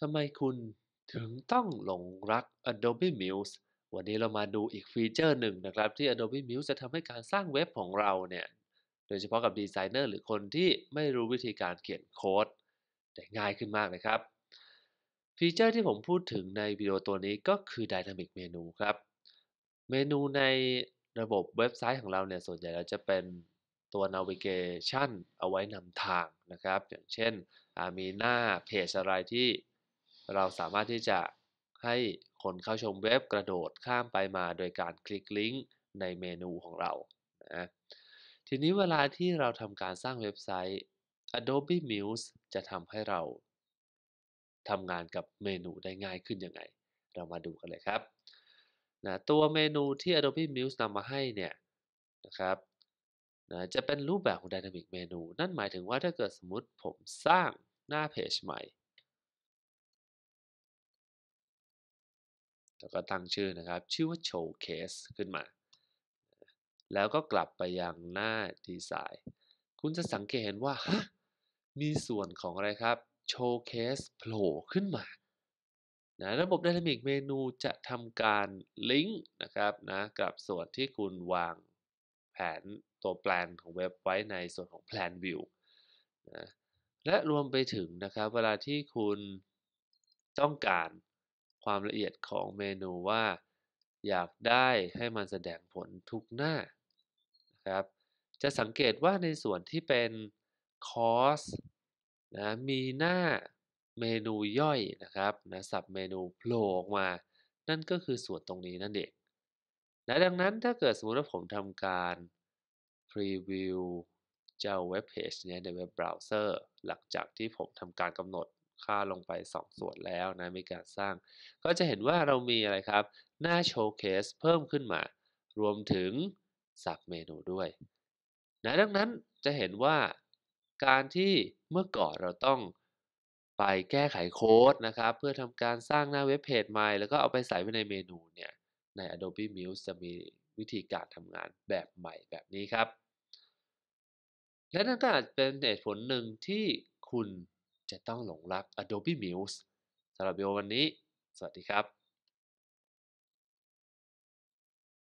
ทำไมคุณถึงต้องหลงรัก Adobe Muse วันนี้เรามาดูอีกฟีเจอร์หนึ่งนะครับที่ Adobe Muse จะทำให้การสร้างเว็บของเราเนี่ย โดยเฉพาะกับดีไซเนอร์หรือคนที่ไม่รู้วิธีการเขียนโค้ดแต่ง่ายขึ้นมากเลยครับ ฟีเจอร์ที่ผมพูดถึงในวิดีโอตัวนี้ก็คือ Dynamic Menu ครับ เมนูในระบบเว็บไซต์ของเราเนี่ย ส่วนใหญ่เราจะเป็นตัว navigation เอาไว้นำทางนะครับ อย่างเช่นมีหน้าเพจอะไรที่เราสามารถที่จะให้คนเข้าชมเว็บกระโดดข้ามไปมาโดยการคลิกลิงก์ในเมนูของเรานะทีนี้เวลาที่เราทำการสร้างเว็บไซต์ Adobe Muse จะทำให้เราทำงานกับเมนูได้ง่ายขึ้นยังไง เรามาดูกันเลยครับนะตัวเมนูที่ Adobe Muse นำมาให้เนี่ยนะครับนะจะเป็นรูปแบบของ Dynamic Menu นั่นหมายถึงว่าถ้าเกิดสมมติผมสร้างหน้าเพจใหม่แล้วก็ตั้งชื่อนะครับ ชื่อว่า Showcase ขึ้นมา แล้วก็กลับไปยังหน้าดีไซน์ คุณจะสังเกตเห็นว่ามีส่วนของอะไรครับ Showcase โผล่ขึ้นมานะระบบไดนามิกเมนูจะทำการลิงก์นะครับนะกับส่วนที่คุณวางแผนตัวแปลนของเว็บไว้ในส่วนของ Plan View และรวมไปถึงนะครับ เวลาที่คุณต้องการความละเอียดของเมนูว่าอยากได้ให้มันแสดงผลทุกหน้านะครับจะสังเกตว่าในส่วนที่เป็น คอร์สนะมีหน้าเมนูย่อยนะครับนะสับเมนูโผล่ออกมา นั่นก็คือส่วนตรงนี้นั่นเองและดังนั้นถ้าเกิดสมมติว่าผมทำการพรีวิวเจ้าเว็บเพจเนี้ยในเว็บเบราว์เซอร์ หลังจากที่ผมทำการกำหนดค่าลงไป 2 ส่วนแล้วนะ มีการสร้าง ก็จะเห็นว่าเรามีอะไรครับหน้าโชว์เคสเพิ่มขึ้นมา รวมถึง สับเมนูด้วยนะดังนั้นจะเห็นว่าการที่เมื่อก่อนเราต้องไปแก้ไขโค้ดนะครับ เพื่อทำการสร้างหน้าเว็บเพจใหม่ แล้วก็เอาไปใส่ไว้ในเมนูเนี่ย ใน Adobe Muse จะมีวิธีการทำงานแบบใหม่แบบนี้ครับ และนั่นก็อาจเป็นเหตุผลหนึ่งที่คุณจะต้องหลงรัก Adobe Muse สำหรับวิดีโอวันนี้ สวัสดีครับ